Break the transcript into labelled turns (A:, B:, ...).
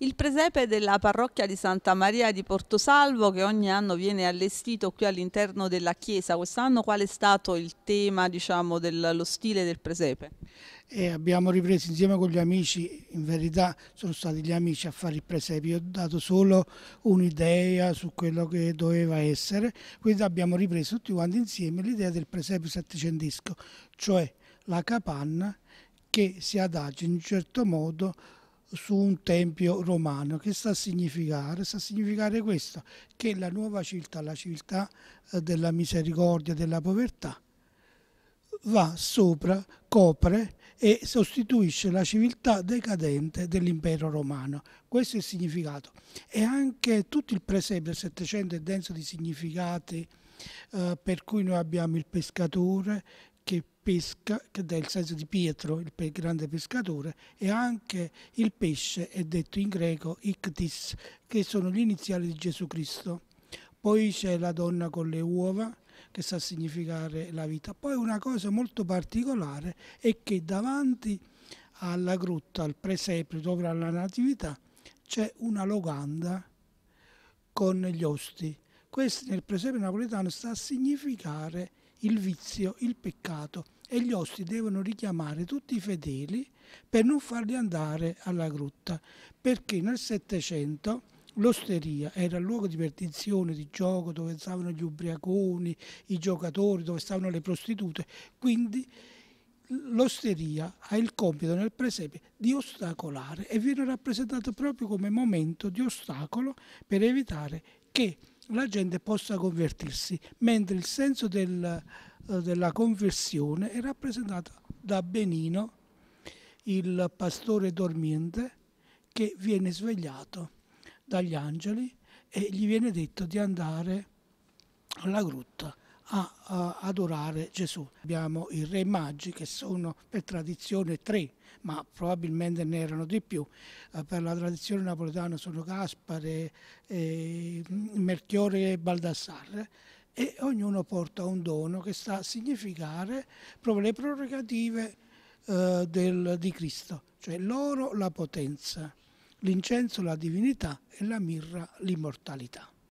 A: il presepe della parrocchia di Santa Maria di Portosalvo che ogni anno viene allestito qui all'interno della chiesa. Quest'anno qual è stato il tema, diciamo, dello stile del presepe? E eh, abbiamo ripreso insieme con gli amici, in verità sono stati gli amici a fare il presepe, io ho dato solo un'idea su quello che doveva essere, quindi abbiamo ripreso tutti quanti insieme l'idea del presepe settecentesco, cioè la capanna che si adagia in un certo modo su un tempio romano. Che sta a significare? Sta a significare questo, che la nuova civiltà, la civiltà eh, della misericordia, della povertà, va sopra, copre e sostituisce la civiltà decadente dell'impero romano. Questo è il significato. E anche tutto il presepe del Settecento è denso di significati eh, per cui noi abbiamo il pescatore che pesca, che dà il senso di Pietro, il grande pescatore, e anche il pesce è detto in greco ictis, che sono l'iniziale di Gesù Cristo. Poi c'è la donna con le uova, che sa significare la vita. Poi una cosa molto particolare è che davanti alla grotta, al presepe, dove alla Natività, c'è una locanda con gli osti. Questo nel presepe napoletano sta a significare il vizio, il peccato e gli osti devono richiamare tutti i fedeli per non farli andare alla grotta, perché nel Settecento l'osteria era il luogo di perdizione, di gioco, dove stavano gli ubriaconi, i giocatori, dove stavano le prostitute, quindi l'osteria ha il compito nel presepe di ostacolare e viene rappresentato proprio come momento di ostacolo per evitare che la gente possa convertirsi, mentre il senso del, eh, della conversione è rappresentato da Benino, il pastore dormiente, che viene svegliato dagli angeli e gli viene detto di andare alla grotta a, adorare Gesù. Abbiamo i re maggi che sono per tradizione tre, ma probabilmente ne erano di più. Eh, per la tradizione napoletana sono Gaspare, eh, Merchiore e Baldassarre e ognuno porta un dono che sta a significare proprio le prerogative eh, del, di Cristo, cioè l'oro la potenza, l'incenso la divinità e la mirra l'immortalità.